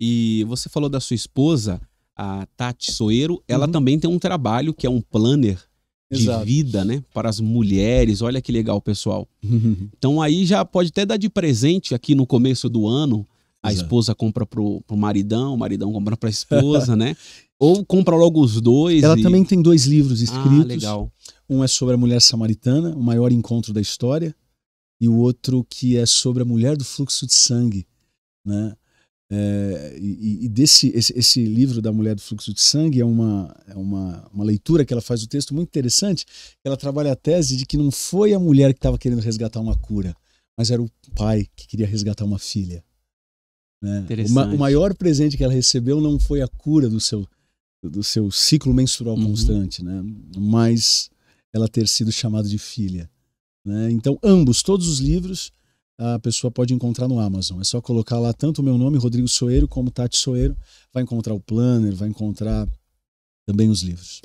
E você falou da sua esposa, a Tati Soeiro, ela uhum. também tem um trabalho que é um planner de Exato. vida, né? Para as mulheres. Olha que legal, pessoal. Uhum. Então aí já pode até dar de presente aqui no começo do ano. A Exato. esposa compra pro, pro maridão, o maridão compra pra esposa, né? Ou compra logo os dois. Ela e... também tem dois livros ah, escritos. Ah, legal. Um é sobre a mulher samaritana, o maior encontro da história, e o outro que é sobre a mulher do fluxo de sangue, né? É, e, e, desse esse, esse, livro da Mulher do Fluxo de Sangue é, uma, é uma, uma leitura que ela faz do texto muito interessante. Ela trabalha a tese de que não foi a mulher que estava querendo resgatar uma cura, mas era o pai que queria resgatar uma filha. Né? O, ma, o, maior presente que ela recebeu não foi a cura do seu, do seu ciclo menstrual uhum. constante, né? mas ela ter sido chamada de filha. Né? Então, ambos, todos os livros, a pessoa pode encontrar no Amazon. É só colocar lá tanto o meu nome, Rodrigo Soeiro, como Tati Soeiro. Vai encontrar o planner, vai encontrar também os livros.